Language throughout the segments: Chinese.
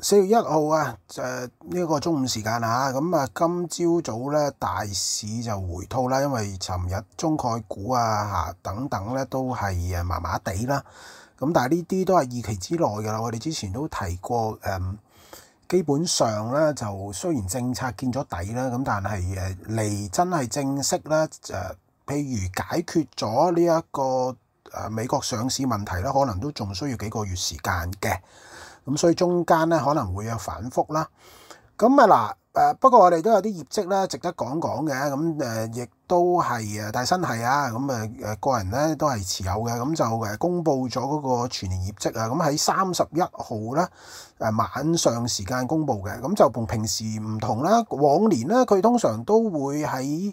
四月一號啊，誒呢個中午時間啦咁啊今朝早咧大市就回吐啦，因為尋日中概股啊吓等等咧都係诶麻麻地啦。咁但係呢啲都係二期之內噶啦，我哋之前都提過誒。基本上咧，就雖然政策見咗底啦，咁但係诶嚟真係正式咧誒，譬如解決咗呢一個誒美國上市問題啦，可能都仲需要幾個月時間嘅。咁所以中間咧可能會有反覆啦。咁啊嗱，誒不過我哋都有啲業績咧值得講講嘅。咁誒亦都係誒，但係新係啊。咁誒誒個人咧都係持有嘅。咁就誒公佈咗嗰個全年業績啊。咁喺三十一號咧誒晚上時間公佈嘅。咁就同平時唔同啦。往年咧佢通常都會喺。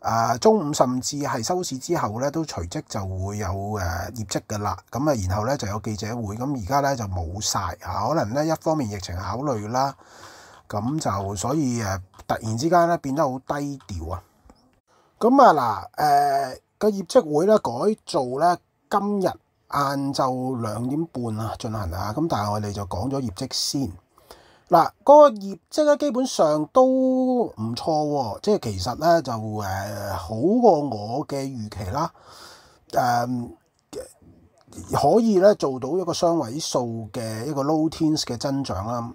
啊，中午甚至係收市之後咧，都隨即就會有誒業績㗎啦。咁啊，然後咧就有記者會，咁而家咧就冇晒。嚇，可能咧一方面疫情考慮啦，咁就所以誒突然之間咧變得好低調啊。咁啊嗱，誒個業績會咧改做咧今日晏晝兩點半啊進行啊，咁但係我哋就講咗業績先。嗱，嗰個業績咧基本上都唔錯喎，即係其實咧就誒好過我嘅預期啦。誒可以咧做到一個雙位數嘅一個 low teens 嘅增長啦。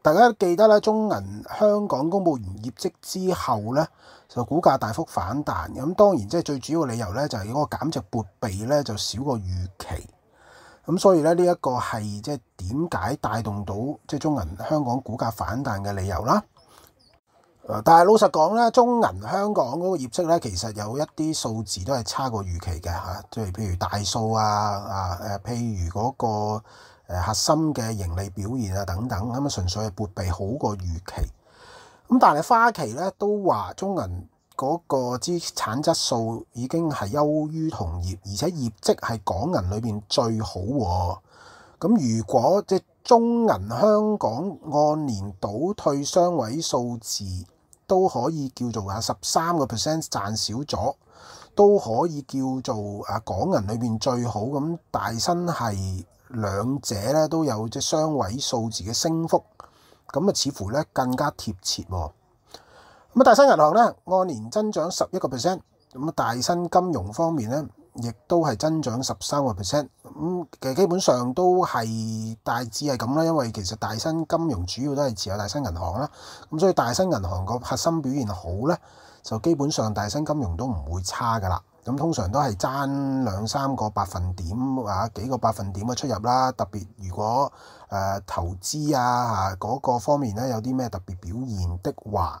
大家記得咧，中銀香港公佈完業績之後咧，就股價大幅反彈。咁當然即係最主要嘅理由咧，就係嗰個減值撥備咧就少過預期。咁所以咧，呢一個係即係點解帶動到即係中銀香港股價反彈嘅理由啦。誒，但係老實講咧，中銀香港嗰個業績咧，其實有一啲數字都係差過預期嘅嚇，即係譬如大數啊啊誒，譬如嗰個核心嘅盈利表現啊等等，咁啊純粹係撥備好過預期。咁但係花旗咧都話中銀。嗰個資產質素已經係優於同業，而且業績係港銀裏面最好喎。咁如果即中銀香港按年倒退雙位數字都可以叫做啊十三個 percent 賺少咗，都可以叫做啊港銀裏面最好。咁大新係兩者咧都有隻雙位數字嘅升幅，咁啊似乎咧更加貼切喎。咁大新銀行咧按年增長十一個 percent，咁大新金融方面咧亦都係增長十三個 percent，咁其實基本上都係大致係咁啦。因為其實大新金融主要都係持有大新銀行啦，咁所以大新銀行個核心表現好咧，就基本上大新金融都唔會差噶啦。咁通常都係爭兩三個百分點啊幾個百分點嘅出入啦。特別如果誒投資啊嗰個方面咧有啲咩特別表現的話。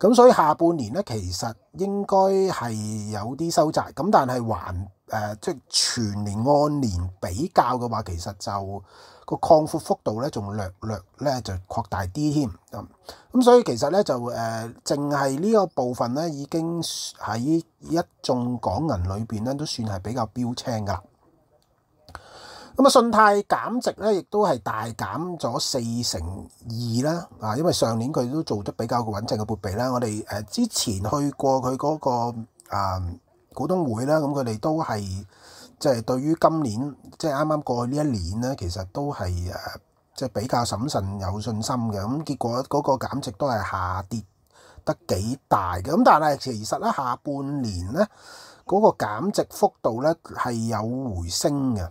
咁所以下半年咧，其實應該係有啲收窄，咁但係還誒，即係全年按年比較嘅話，其實就個擴闊幅度咧，仲略略咧就擴大啲添。咁咁所以其實咧就誒，淨係呢個部分咧，已經喺一眾港銀裏邊咧，都算係比較標青㗎。咁啊，信貸減值咧，亦都係大減咗四成二啦。啊，因為上年佢都做得比較穩陣嘅撥備啦。我哋誒之前去過佢嗰個啊股東會啦，咁佢哋都係即係對於今年即係啱啱過去呢一年咧，其實都係誒即係比較審慎有信心嘅。咁結果嗰個減值都係下跌得幾大嘅。咁但係其實咧，下半年咧嗰個減值幅度咧係有回升嘅。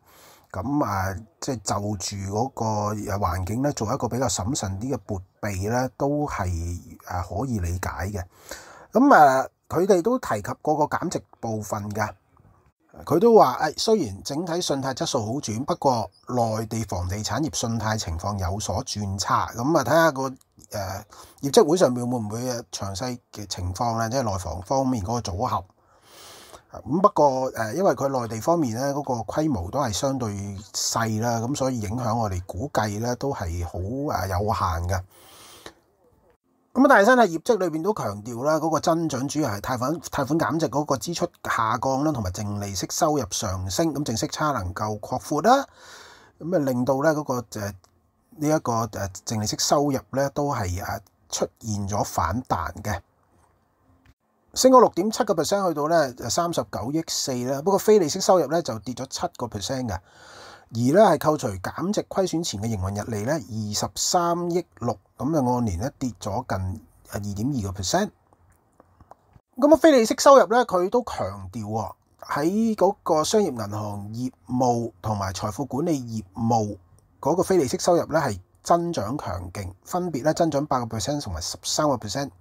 咁啊，即係就住嗰個環境咧，做一個比較审慎啲嘅撥備咧，都係誒可以理解嘅。咁啊，佢哋都提及嗰個減值部分噶，佢都話誒，雖然整體信貸質素好轉，不過內地房地產業信貸情況有所轉差。咁啊，睇下個誒業績會上面會唔會详詳細嘅情況咧，即係內房方面嗰個組合。咁不過誒，因為佢內地方面咧嗰個規模都係相對細啦，咁所以影響我哋估計咧都係好誒有限嘅。咁啊，戴新喺業績裏邊都強調啦，嗰個增長主要係貸款貸款減值嗰個支出下降啦，同埋淨利息收入上升，咁淨息差能夠擴闊啦，咁啊令到咧嗰個呢一個誒淨利息收入咧都係誒出現咗反彈嘅。升咗六点七个 percent 去到咧三十九亿四啦，不过非利息收入咧就跌咗七个 percent 嘅，而咧系扣除减值亏损前嘅营运日利咧二十三亿六，咁就按年咧跌咗近二点二个 percent。咁啊非利息收入咧佢都强调喎，喺嗰个商业银行业务同埋财富管理业务嗰个非利息收入咧系增长强劲，分别咧增长八个 percent 同埋十三个 percent。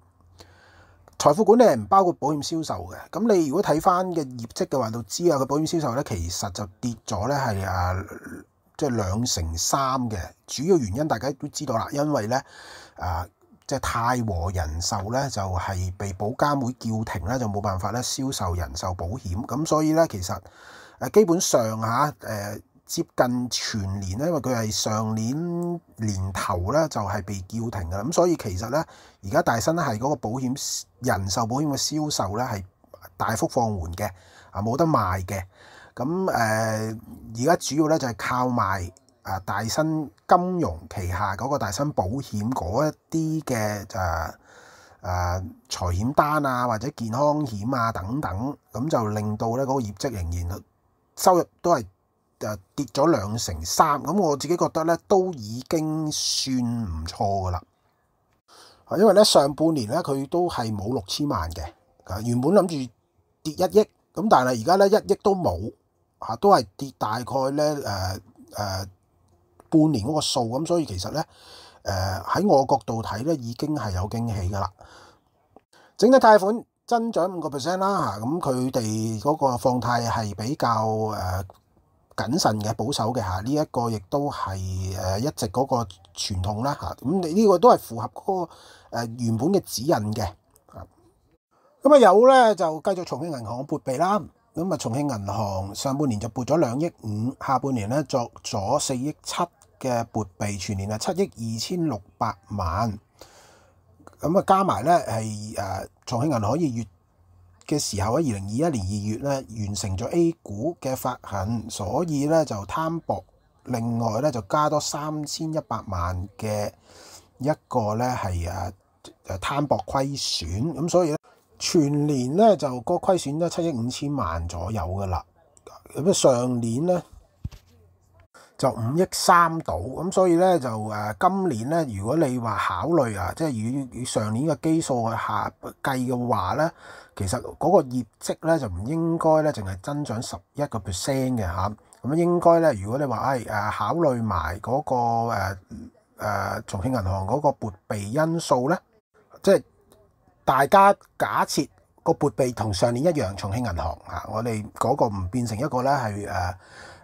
財富管理係唔包括保險銷售嘅，咁你如果睇翻嘅業績嘅話，就知啊，個保險銷售咧其實就跌咗咧，係啊，即係兩成三嘅主要原因，大家都知道啦，因為咧啊，即係泰和人壽咧就係被保監會叫停咧，就冇辦法咧銷售人壽保險，咁所以咧其實誒基本上嚇誒。接近全年咧，因為佢係上年年頭咧就係被叫停嘅啦，咁所以其實咧而家大新咧係嗰個保險人壽保險嘅銷售咧係大幅放緩嘅啊，冇得賣嘅。咁誒而家主要咧就係靠賣啊大新金融旗下嗰個大新保險嗰一啲嘅誒誒財險單啊，或者健康險啊等等，咁就令到咧嗰個業績仍然收入都係。誒跌咗兩成三，咁我自己覺得咧都已經算唔錯噶啦。因為咧上半年咧佢都係冇六千萬嘅，原本諗住跌一億咁，但系而家咧一億都冇嚇，都係跌大概咧誒誒半年嗰個數咁，所以其實咧誒喺我角度睇咧已經係有驚喜噶啦。整體貸款增長五個 percent 啦嚇，咁佢哋嗰個放貸係比較誒。謹慎嘅、保守嘅嚇，呢一個亦都係誒一直嗰個傳統啦嚇。咁你呢個都係符合嗰個原本嘅指引嘅。咁啊有咧就繼續重慶銀行撥備啦。咁啊重慶銀行上半年就撥咗兩億五，下半年咧作咗四億七嘅撥備，全年啊七億二千六百萬。咁啊加埋咧係誒重慶銀行可以月。嘅時候喺二零二一年二月咧完成咗 A 股嘅發行，所以咧就貪薄，另外咧就加多三千一百萬嘅一個咧係誒誒貪薄虧損，咁所以咧全年咧就個虧損咧七億五千萬左右噶啦，咁上年咧。就五億三度，咁所以咧就誒今年咧，如果你話考慮啊，即係與上年嘅基數去下計嘅話咧，其實嗰個業績咧就唔應該咧，淨係增長十一個 percent 嘅嚇。咁應該咧，如果你話誒誒考慮埋嗰個誒重慶銀行嗰個撥備因素咧，即係大家假設個撥備同上年一樣，重慶銀行啊，我哋嗰個唔變成一個咧係誒。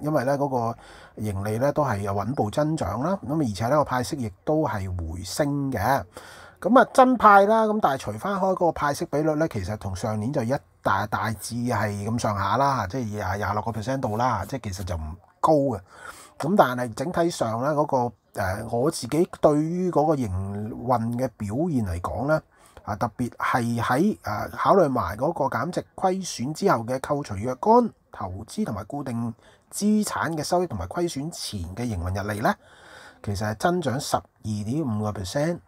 因為咧嗰個盈利咧都係有穩步增長啦，咁而且呢個派息亦都係回升嘅。咁啊增派啦，咁但係除翻開嗰個派息比率咧，其實同上年就一大大致係咁上下啦，即係廿廿六個 percent 度啦，即係其實就唔高嘅。咁但係整體上咧嗰個我自己對於嗰個營運嘅表現嚟講咧啊特別係喺誒考慮埋嗰個減值虧損之後嘅扣除若干。投資同埋固定資產嘅收益同埋虧損前嘅營運入嚟咧，其實係增長十二點五個 percent。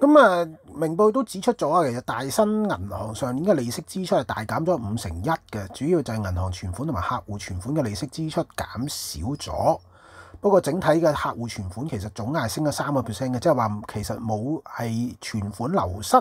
咁啊，明報都指出咗啊，其實大新銀行上年嘅利息支出係大減咗五成一嘅，主要就係銀行存款同埋客户存款嘅利息支出減少咗。不過整體嘅客户存款其實總額升咗三個 percent 嘅，即係話其實冇係存款流失。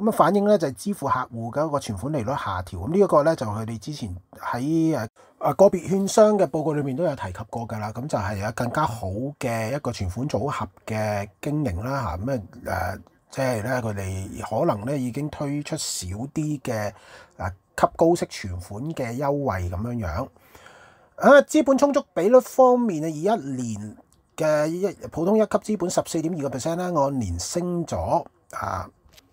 咁啊，反映咧就係支付客户嘅一個存款利率下調。咁呢一個咧就佢哋之前喺誒誒個別券商嘅報告裏面都有提及過㗎啦。咁就係有更加好嘅一個存款組合嘅經營啦嚇。咁啊誒，即係咧佢哋可能咧已經推出少啲嘅嗱，給高息存款嘅優惠咁樣樣。啊，資本充足比率方面啊，以一年嘅一普通一級資本十四點二個 percent 咧，按年升咗啊。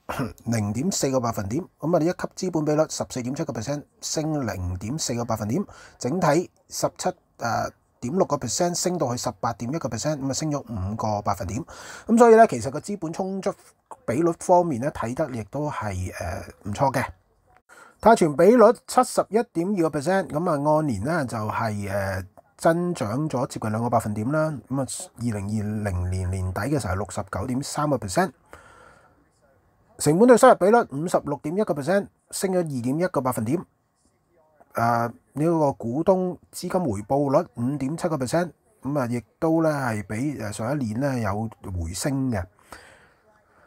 零點四個百分點，咁啊，哋一級資本比率十四點七個 percent，升零點四個百分點，整體十七誒點六個 percent，升到去十八點一個 percent，咁啊，升咗五個百分點。咁所以咧，其實個資本充足比率方面咧，睇得亦都係誒唔錯嘅。貸存比率七十一點二個 percent，咁啊按年咧就係誒增長咗接近兩個百分點啦。咁啊，二零二零年年底嘅時候六十九點三個 percent。成本对收入比率五十六点一个 percent，升咗二点一个百分点。诶，呢个股东资金回报率五点七个 percent，咁啊亦都咧系比诶上一年咧有回升嘅。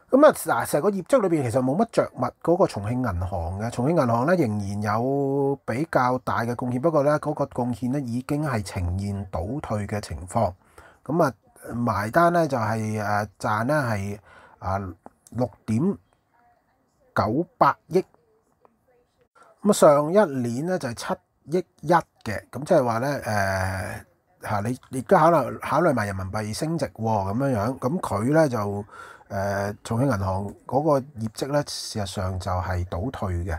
咁啊嗱，成个业绩里边其实冇乜着物，嗰个重庆银行嘅重庆银行咧仍然有比较大嘅贡献，不过咧嗰个贡献咧已经系呈现倒退嘅情况。咁啊，埋单咧就系诶赚咧系啊六点。九百亿，咁啊上一年咧就七亿一嘅，咁即系话咧诶吓你亦都考虑考虑埋人民币升值咁样样，咁佢咧就诶重庆银行嗰个业绩咧事实上就系倒退嘅，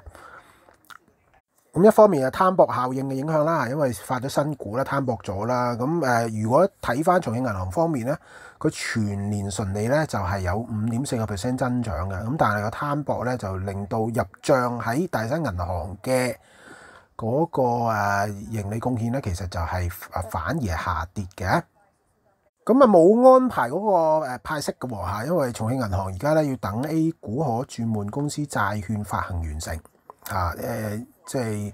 咁一方面係貪薄效应嘅影响啦，因为发咗新股啦貪薄咗啦，咁诶如果睇翻重庆银行方面咧。佢全年純利咧就係有五點四個 percent 增長嘅，咁但係個攤薄咧就令到入帳喺大新銀行嘅嗰個盈利貢獻咧，其實就係反而下跌嘅。咁啊冇安排嗰個派息嘅喎嚇，因為重慶銀行而家咧要等 A 股可轉換公司債券發行完成嚇誒，即係。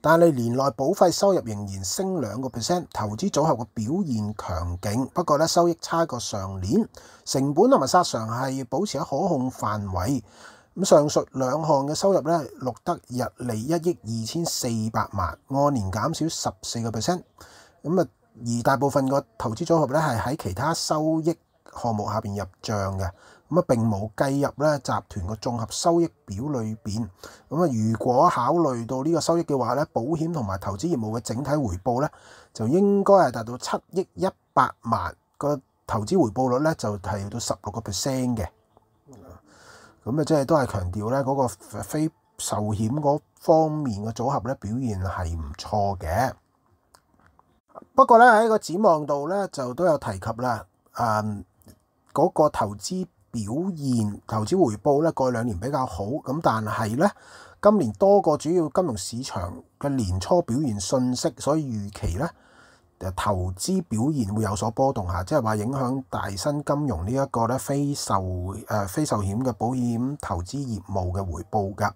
但系年內保費收入仍然升兩個 percent，投資組合嘅表現強勁，不過咧收益差過上年，成本同埋稅上係保持喺可控範圍。咁上述兩項嘅收入咧錄得日利一億二千四百萬，按年減少十四个 percent。咁啊，而大部分個投資組合咧係喺其他收益項目下邊入帳嘅。咁啊並冇計入咧集團個綜合收益表裏邊。咁啊如果考慮到呢個收益嘅話咧，保險同埋投資業務嘅整體回報咧，就應該係達到七億一百萬個投資回報率咧，就係到十六個 percent 嘅。咁啊即係都係強調咧嗰個非壽險嗰方面嘅組合咧表現係唔錯嘅。不過咧喺個展望度咧就都有提及啦。誒嗰個投資表現投資回報咧，過兩年比較好。咁但係咧，今年多個主要金融市場嘅年初表現信息，所以預期咧，投資表現會有所波動下即係話影響大新金融呢一個咧非受誒非受險嘅保險投資業務嘅回報㗎。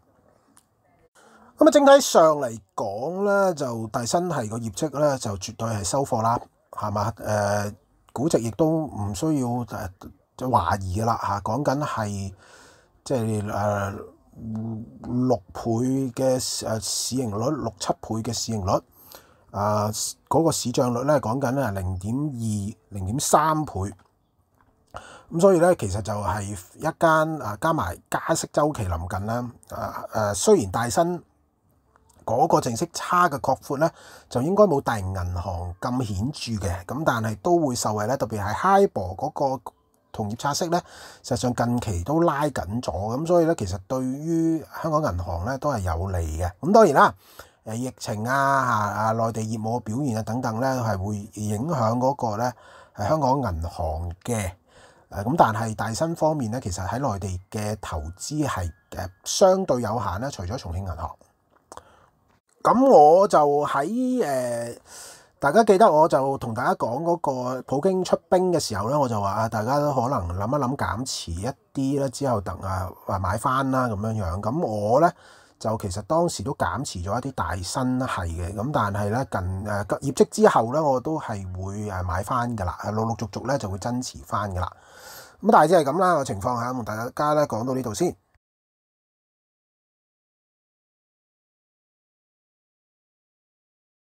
咁啊，整體上嚟講咧，就大新係個業績咧，就絕對係收貨啦，係嘛？誒，估值亦都唔需要誒。就懷疑啦嚇，講緊係即係誒六倍嘅誒市盈率，六七倍嘅市盈率，啊，嗰個市漲率咧講緊啊零點二、零點三倍。咁所以咧，其實就係一間啊，加埋加息周期臨近啦。誒雖然大新嗰個淨息差嘅擴闊咧，就應該冇大型銀行咁顯著嘅，咁但係都會受惠咧，特別係 High 博嗰個。同业拆息咧，實上近期都拉緊咗，咁所以咧，其實對於香港銀行咧都係有利嘅。咁當然啦，誒疫情啊、啊啊內地業務嘅表現啊等等咧，係會影響嗰個咧係香港銀行嘅。誒咁，但係大新方面咧，其實喺內地嘅投資係誒相對有限啦，除咗重慶銀行。咁我就喺誒。大家記得我就同大家講嗰個普京出兵嘅時候咧，我就話啊，大家都可能諗一諗減持一啲咧，之後等啊話買翻啦咁樣樣。咁我咧就其實當時都減持咗一啲大新系嘅，咁但係咧近誒業績之後咧，我都係會誒買翻噶啦，陸陸續續咧就會增持翻噶啦。咁大致係咁啦個情況嚇，同大家咧講到呢度先。